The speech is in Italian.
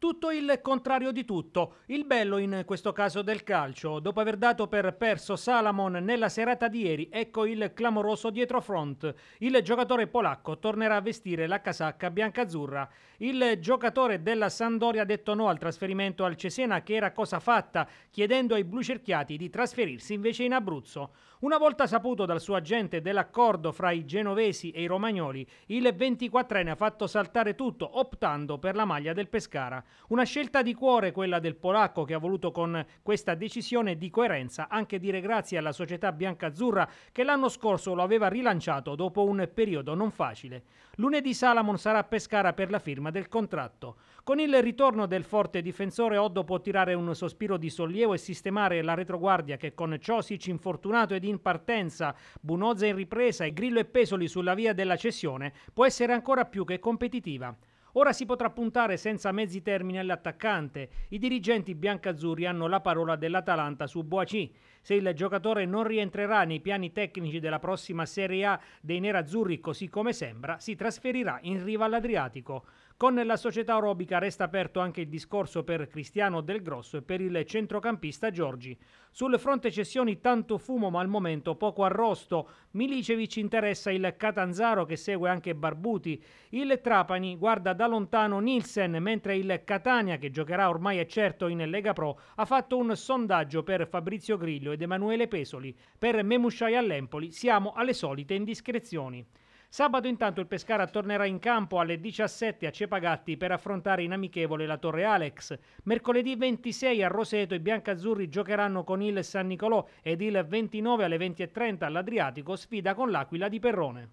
Tutto il contrario di tutto. Il bello in questo caso del calcio. Dopo aver dato per perso Salamon nella serata di ieri, ecco il clamoroso dietro front. Il giocatore polacco tornerà a vestire la casacca biancazzurra. Il giocatore della Sandoria ha detto no al trasferimento al Cesena, che era cosa fatta, chiedendo ai blucerchiati di trasferirsi invece in Abruzzo. Una volta saputo dal suo agente dell'accordo fra i genovesi e i romagnoli, il 24enne ha fatto saltare tutto optando per la maglia del Pescara. Una scelta di cuore quella del polacco che ha voluto con questa decisione di coerenza anche dire grazie alla società biancazzurra che l'anno scorso lo aveva rilanciato dopo un periodo non facile. Lunedì Salamon sarà a Pescara per la firma del contratto. Con il ritorno del forte difensore Oddo può tirare un sospiro di sollievo e sistemare la retroguardia che con Ciosic infortunato ed in partenza, Bunozza in ripresa e Grillo e Pesoli sulla via della cessione può essere ancora più che competitiva. Ora si potrà puntare senza mezzi termini all'attaccante. I dirigenti biancazzurri hanno la parola dell'Atalanta su Boacì. Se il giocatore non rientrerà nei piani tecnici della prossima Serie A dei nerazzurri, così come sembra, si trasferirà in riva all'Adriatico. Con la società aerobica resta aperto anche il discorso per Cristiano Del Grosso e per il centrocampista Giorgi. Sul fronte cessioni tanto fumo ma al momento poco arrosto. Milicevic interessa il Catanzaro che segue anche Barbuti. Il Trapani guarda da lontano Nielsen, mentre il Catania, che giocherà ormai è certo in Lega Pro, ha fatto un sondaggio per Fabrizio Grillo ed Emanuele Pesoli. Per Memusciai all'Empoli siamo alle solite indiscrezioni. Sabato intanto il Pescara tornerà in campo alle 17 a Cepagatti per affrontare in amichevole la Torre Alex. Mercoledì 26 a Roseto i biancazzurri giocheranno con il San Nicolò ed il 29 alle 20.30 all'Adriatico sfida con l'Aquila di Perrone.